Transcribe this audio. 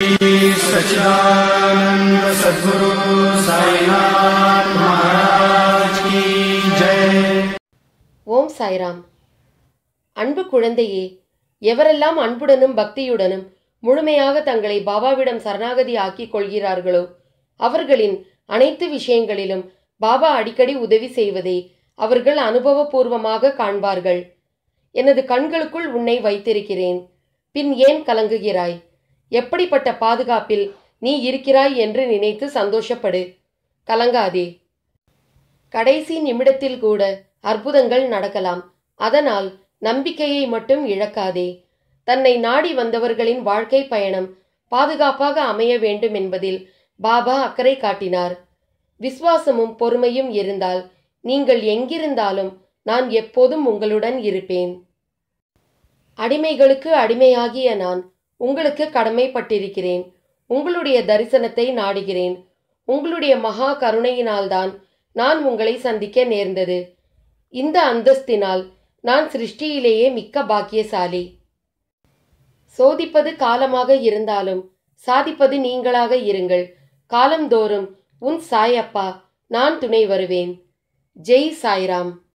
सच्चिदानंद सद्गुरु साईनाथ महाराज की जय ஓம் சாய்ராம் அன்பு குழந்தையே எவரெல்லாம் அன்புடனும் பக்தியுடனும் முழுமையாக தங்களை பாபாவிடம் சரணாகதி ஆக்கிக் கொள்கிறார்களோ அவர்களின் அனைத்து விஷயங்களிலும் பாபா அடிக்கடி உதவி செய்வதை அவர்கள் அனுபவபூர்வமாக காண்பார்கள் எனது கண்களுக்குள் உன்னை வைத்திருக்கிறேன் பின் ஏன் கலங்குகிறாய் எப்படிப்பட்ட பாதுகாப்பில் நீ இருக்கிறாய் என்று நினைத்து சந்தோஷப்படு கலங்காதே கடைசி நிமிடத்தில் கூட அற்புதங்கள் நடக்கலாம் அதனால் நம்பிக்கையை மட்டும் இழக்காதே தன்னை நாடி வந்தவர்களின் வாழ்க்கை பயணம் பாதுகாப்பாக அமைய வேண்டும் என்பதில் பாபா அக்கறை காட்டினார் விசுவாசமும் பொறுமையும் இருந்தால் நீங்கள் எங்கிருந்தாலும் நான் எப்போதும் உங்களுடன் இருப்பேன் அடிமைகளுக்கு அடிமையாகிய நான் உங்களுக்கு கடமைப்பட்டிருக்கிறேன் உங்களுடைய தரிசனத்தை நாடுகிறேன் உங்களுடைய மகா கருணையினால்தான் நான் உங்களை சந்திக்க நேர்ந்தது இந்த அந்தஸ்தினால் நான் சிருஷ்டியிலேயே மிக்க பாக்கியசாலி சோதிப்பது காலமாக இருந்தாலும் சாதிப்பது நீங்களாக இருங்கள் காலந்தோறும் உன் சாயப்பா நான் துணை வருவேன் ஜெய் சாய்ராம்